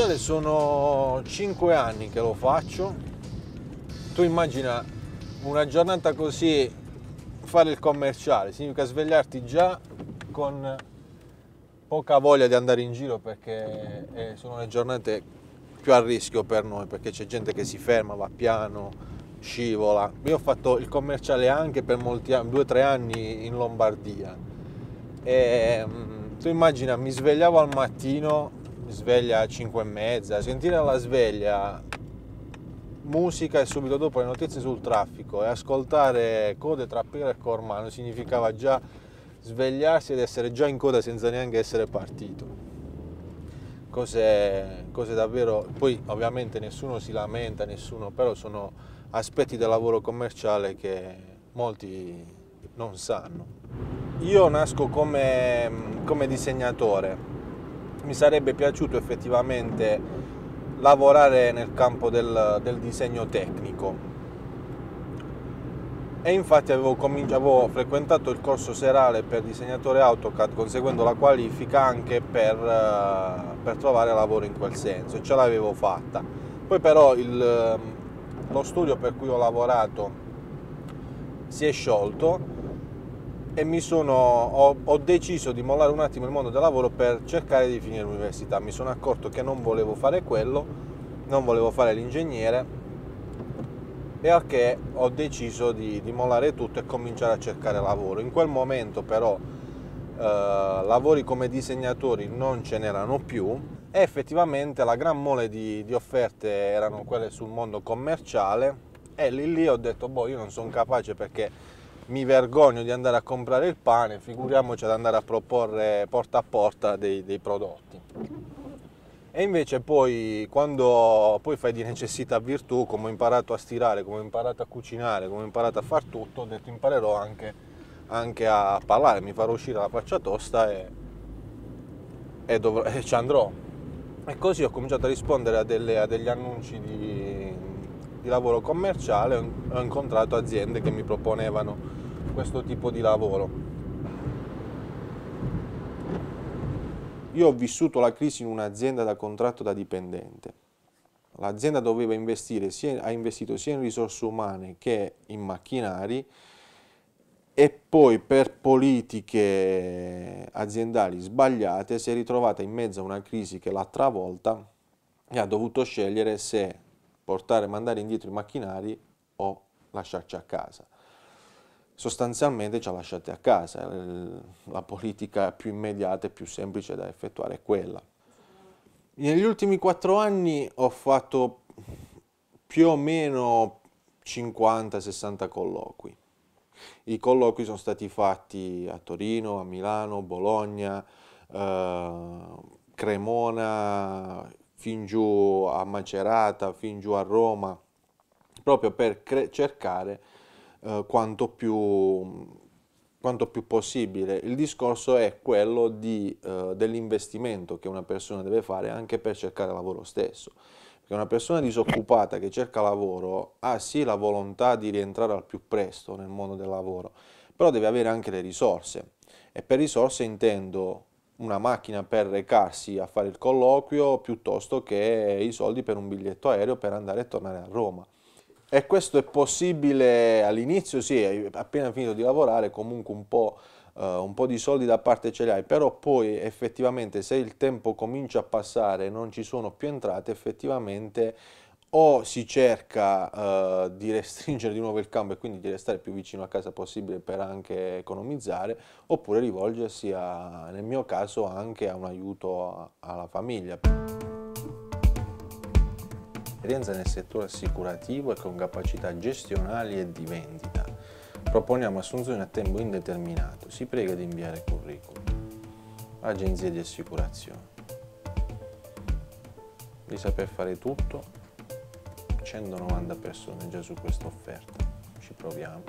commerciale sono 5 anni che lo faccio. Tu immagina una giornata così fare il commerciale, significa svegliarti già con poca voglia di andare in giro perché eh, sono le giornate più a rischio per noi, perché c'è gente che si ferma, va piano, scivola. Io ho fatto il commerciale anche per molti anni, due o tre anni in Lombardia. E, ehm, tu immagina, mi svegliavo al mattino sveglia alle 5 e mezza, sentire la sveglia musica e subito dopo le notizie sul traffico e ascoltare code tra Pira e Cormano significava già svegliarsi ed essere già in coda senza neanche essere partito. Cose, cose davvero, poi ovviamente nessuno si lamenta, nessuno, però sono aspetti del lavoro commerciale che molti non sanno. Io nasco come, come disegnatore, mi sarebbe piaciuto effettivamente lavorare nel campo del, del disegno tecnico e infatti avevo, avevo, frequentato il corso serale per disegnatore AutoCAD conseguendo la qualifica anche per, eh, per trovare lavoro in quel senso e ce l'avevo fatta poi però il, ehm, lo studio per cui ho lavorato si è sciolto e mi sono, ho, ho, deciso di mollare un attimo il mondo del lavoro per cercare di finire l'università. Mi sono accorto che non volevo fare quello, non volevo fare l'ingegnere e al che ho deciso di, di mollare tutto e cominciare a cercare lavoro. In quel momento però eh, lavori come disegnatori non ce n'erano più e effettivamente la gran mole di, di offerte erano quelle sul mondo commerciale e lì lì ho detto boh io non sono capace perché mi vergogno di andare a comprare il pane, figuriamoci ad andare a proporre porta a porta dei, dei prodotti. E invece poi quando poi fai di necessità virtù, come ho imparato a stirare, come ho imparato a cucinare, come ho imparato a far tutto, ho detto imparerò anche, anche a parlare, mi farò uscire la faccia tosta e, e, dovrò, e ci andrò. E così ho cominciato a rispondere a, delle, a degli annunci di, di lavoro commerciale ho incontrato aziende che mi proponevano questo tipo di lavoro. Io ho vissuto la crisi in un'azienda da contratto da dipendente. L'azienda doveva investire, ha investito sia in risorse umane che in macchinari e poi per politiche aziendali sbagliate si è ritrovata in mezzo a una crisi che l'ha travolta e ha dovuto scegliere se portare, mandare indietro i macchinari o lasciarci a casa. Sostanzialmente ci ha lasciati a casa, eh, la politica più immediata e più semplice da effettuare è quella. Negli ultimi quattro anni ho fatto più o meno 50-60 colloqui. I colloqui sono stati fatti a Torino, a Milano, Bologna, eh, Cremona, fin giù a Macerata, fin giù a Roma, proprio per cre- cercare eh, quanto, più, quanto, più, possibile. Il discorso è quello di, eh, dell'investimento che una persona deve fare anche per cercare lavoro stesso. Perché una persona disoccupata che cerca lavoro ha sì la volontà di rientrare al più presto nel mondo del lavoro, però deve avere anche le risorse. E per risorse intendo una macchina per recarsi a fare il colloquio piuttosto che i soldi per un biglietto aereo per andare e tornare a Roma. E questo è possibile all'inizio, sì, appena finito di lavorare comunque un po', eh, un po', di soldi da parte ce li hai, però poi effettivamente se il tempo comincia a passare e non ci sono più entrate, effettivamente o si cerca uh, di restringere di nuovo il campo e quindi di restare più vicino a casa possibile per anche economizzare, oppure rivolgersi a, nel mio caso anche a un aiuto a, alla famiglia. Esperienza nel settore assicurativo e con capacità gestionali e di vendita. Proponiamo assunzioni a tempo indeterminato. Si prega di inviare curriculum. Agenzie di assicurazione. Di saper fare tutto 190 persone già su questa offerta, ci proviamo.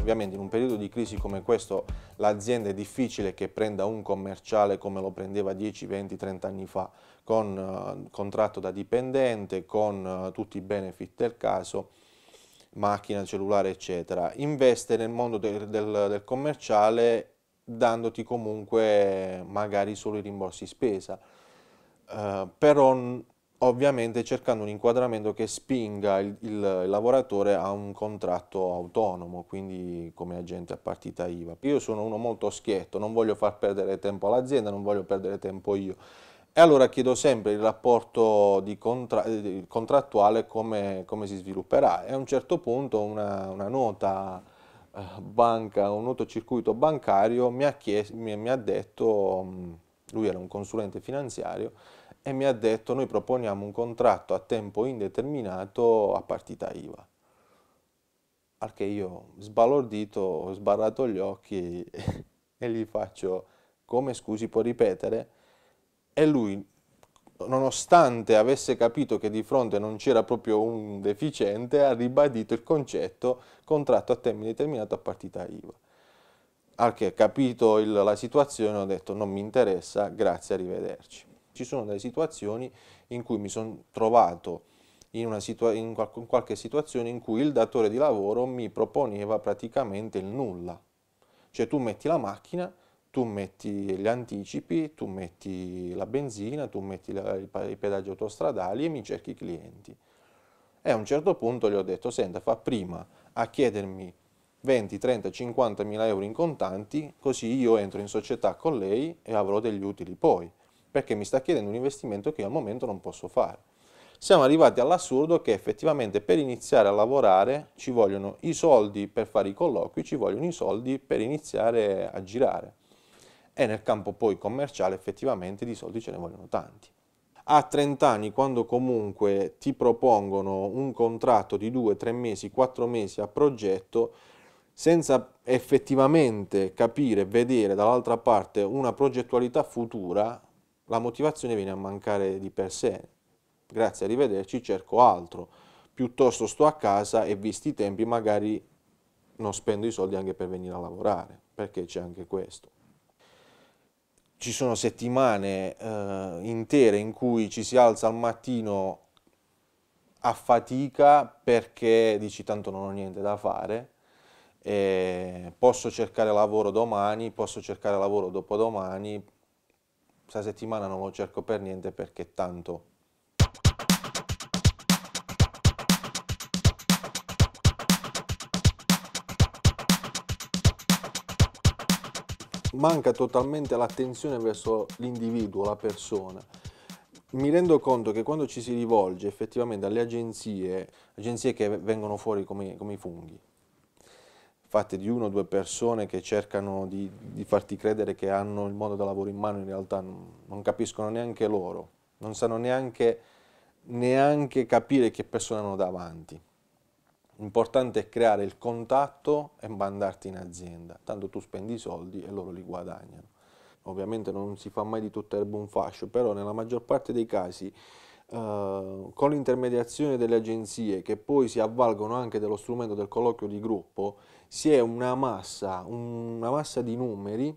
Ovviamente in un periodo di crisi come questo l'azienda è difficile che prenda un commerciale come lo prendeva 10, 20, 30 anni fa, con uh, contratto da dipendente, con uh, tutti i benefit del caso, macchina, cellulare eccetera. Investe nel mondo del, del, del commerciale dandoti comunque magari solo i rimborsi spesa, uh, però ovviamente cercando un inquadramento che spinga il, il, lavoratore a un contratto autonomo, quindi come agente a partita IVA. Io sono uno molto schietto, non voglio far perdere tempo all'azienda, non voglio perdere tempo io. E allora chiedo sempre il rapporto contra contrattuale come, come, si svilupperà. E a un certo punto una, una nota eh, banca, un notocircuito bancario mi ha, mi, mi ha detto, lui era un consulente finanziario, e mi ha detto noi proponiamo un contratto a tempo indeterminato a partita IVA. Al che io sbalordito ho sbarrato gli occhi e gli faccio come scusi può ripetere e lui nonostante avesse capito che di fronte non c'era proprio un deficiente, ha ribadito il concetto contratto a tempo indeterminato a partita IVA. Al che capito il, la situazione ho detto non mi interessa, grazie, arrivederci. Ci sono delle situazioni in cui mi sono trovato in, una situa in qual in qualche situazione in cui il datore di lavoro mi proponeva praticamente il nulla. Cioè tu metti la macchina, tu metti gli anticipi, tu metti la benzina, tu metti la, i pedaggi autostradali e mi cerchi i clienti. E a un certo punto gli ho detto, senta, fa prima a chiedermi 20, 30, 50 mila euro in contanti, così io entro in società con lei e avrò degli utili poi perché mi sta chiedendo un investimento che io al momento non posso fare. Siamo arrivati all'assurdo che effettivamente per iniziare a lavorare ci vogliono i soldi per fare i colloqui, ci vogliono i soldi per iniziare a girare. E nel campo poi commerciale effettivamente di soldi ce ne vogliono tanti a 30 anni, quando comunque ti propongono un contratto di 2, 3 mesi, 4 mesi a progetto, senza effettivamente capire, vedere dall'altra parte una progettualità futura, la motivazione viene a mancare di per sé. Grazie, arrivederci, cerco altro. Piuttosto sto a casa e visti i tempi magari non spendo i soldi anche per venire a lavorare, perché c'è anche questo. Ci sono settimane eh, intere in cui ci si alza al mattino a fatica perché dici tanto non ho niente da fare, eh, posso cercare lavoro domani, posso cercare lavoro dopodomani, questa settimana non lo cerco per niente perché tanto manca totalmente l'attenzione verso l'individuo, la persona. Mi rendo conto che quando ci si rivolge effettivamente alle agenzie, agenzie che vengono fuori come, come i funghi, fatte di una o due persone che cercano di, di, farti credere che hanno il mondo da lavoro in mano, in realtà non capiscono neanche loro, non sanno neanche, neanche capire che persone hanno davanti. L'importante è creare il contatto e mandarti in azienda, tanto tu spendi i soldi e loro li guadagnano. Ovviamente non si fa mai di tutto erba un fascio, però nella maggior parte dei casi eh, con l'intermediazione delle agenzie che poi si avvalgono anche dello strumento del colloquio di gruppo, si è una massa, una massa di numeri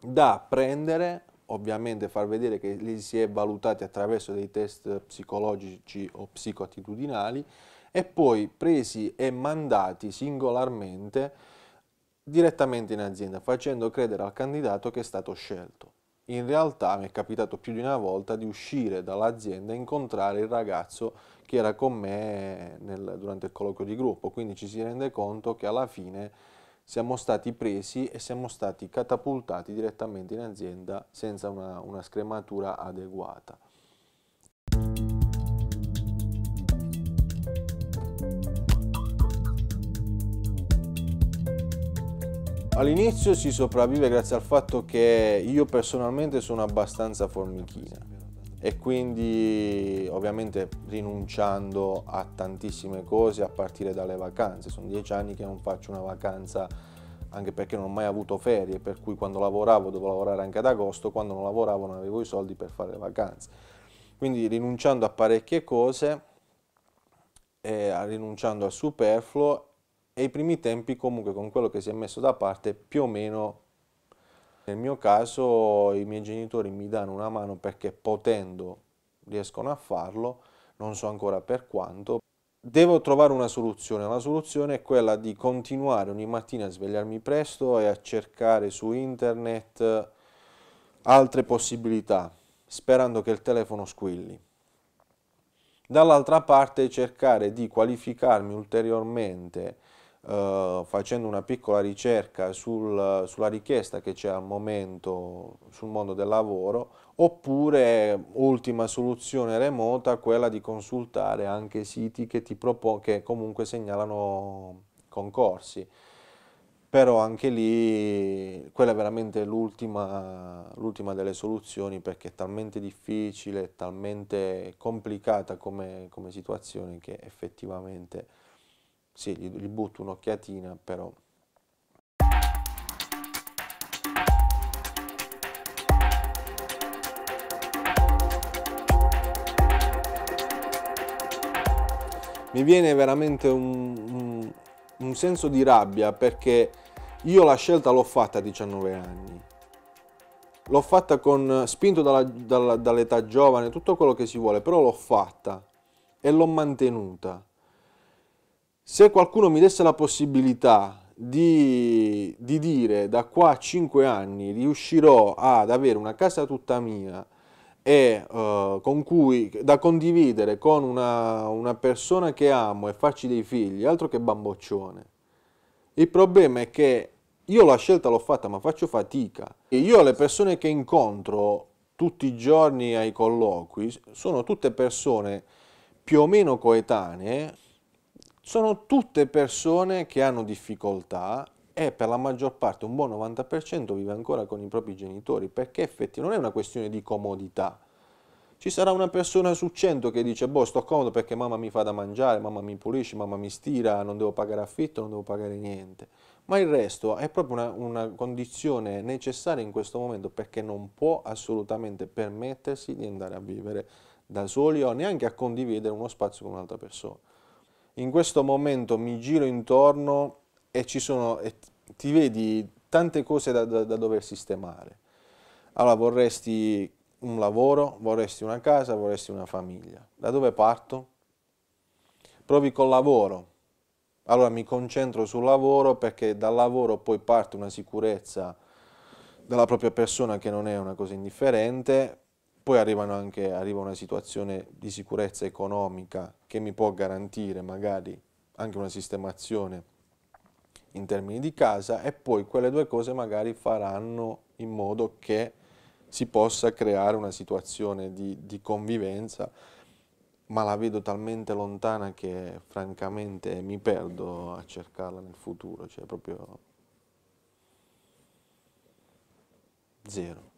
da prendere, ovviamente far vedere che li si è valutati attraverso dei test psicologici o psicoattitudinali e poi presi e mandati singolarmente direttamente in azienda, facendo credere al candidato che è stato scelto. In realtà mi è capitato più di una volta di uscire dall'azienda e incontrare il ragazzo che era con me nel, durante il colloquio di gruppo, quindi ci si rende conto che alla fine siamo stati presi e siamo stati catapultati direttamente in azienda senza una, una scrematura adeguata. All'inizio si sopravvive grazie al fatto che io personalmente sono abbastanza formichina e quindi ovviamente rinunciando a tantissime cose a partire dalle vacanze. Sono dieci anni che non faccio una vacanza anche perché non ho mai avuto ferie, per cui quando lavoravo dovevo lavorare anche ad agosto, quando non lavoravo non avevo i soldi per fare le vacanze. Quindi rinunciando a parecchie cose, eh, rinunciando al superfluo e i primi tempi comunque con quello che si è messo da parte più o meno nel mio caso i miei genitori mi danno una mano perché potendo riescono a farlo, non so ancora per quanto. Devo trovare una soluzione, la soluzione è quella di continuare ogni mattina a svegliarmi presto e a cercare su internet altre possibilità, sperando che il telefono squilli. Dall'altra parte cercare di qualificarmi ulteriormente eh, facendo una piccola ricerca sul, sulla richiesta che c'è al momento sul mondo del lavoro, oppure ultima soluzione remota quella di consultare anche siti che, ti che comunque segnalano concorsi però anche lì quella è veramente l'ultima, delle soluzioni perché è talmente difficile, talmente complicata come, come situazione che effettivamente sì, gli, gli butto un'occhiatina, però... mi viene veramente un, un, un, senso di rabbia perché io la scelta l'ho fatta a 19 anni. L'ho fatta con, spinto dalla, dalla, dall'età giovane, tutto quello che si vuole, però l'ho fatta e l'ho mantenuta. Se qualcuno mi desse la possibilità di, di dire da qua a 5 anni riuscirò ad avere una casa tutta mia, e uh, con cui, da condividere con una, una, persona che amo e farci dei figli, altro che bamboccione. Il problema è che io la scelta l'ho fatta, ma faccio fatica. E io le persone che incontro tutti i giorni ai colloqui sono tutte persone più o meno coetanee sono tutte persone che hanno difficoltà e per la maggior parte, un buon 90% vive ancora con i propri genitori, perché effettivamente non è una questione di comodità. Ci sarà una persona su 100 che dice, boh, sto comodo perché mamma mi fa da mangiare, mamma mi pulisce, mamma mi stira, non devo pagare affitto, non devo pagare niente. Ma il resto è proprio una, una condizione necessaria in questo momento perché non può assolutamente permettersi di andare a vivere da soli o neanche a condividere uno spazio con un'altra persona in questo momento mi giro intorno e ci sono, e ti vedi tante cose da, da, da dover sistemare. Allora vorresti un lavoro, vorresti una casa, vorresti una famiglia. Da dove parto? Provi col lavoro. Allora mi concentro sul lavoro perché dal lavoro poi parte una sicurezza della propria persona che non è una cosa indifferente, poi arrivano anche, arriva una situazione di sicurezza economica che mi può garantire magari anche una sistemazione in termini di casa e poi quelle due cose magari faranno in modo che si possa creare una situazione di, di convivenza ma la vedo talmente lontana che francamente mi perdo a cercarla nel futuro, cioè proprio zero.